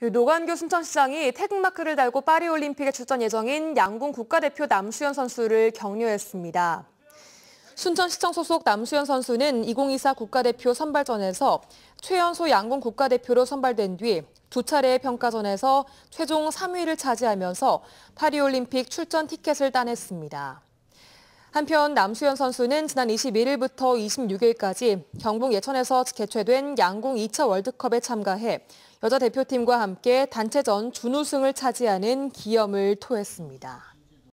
노관규 순천시장이 태극마크를 달고 파리올림픽에 출전 예정인 양궁 국가대표 남수현 선수를 격려했습니다. 순천시청 소속 남수현 선수는 2024 국가대표 선발전에서 최연소 양궁 국가대표로 선발된 뒤 두 차례의 평가전에서 최종 3위를 차지하면서 파리올림픽 출전 티켓을 따냈습니다. 한편 남수현 선수는 지난 21일부터 26일까지 경북 예천에서 개최된 양궁 2차 월드컵에 참가해 여자 대표팀과 함께 단체전 준우승을 차지하는 기염을 토했습니다.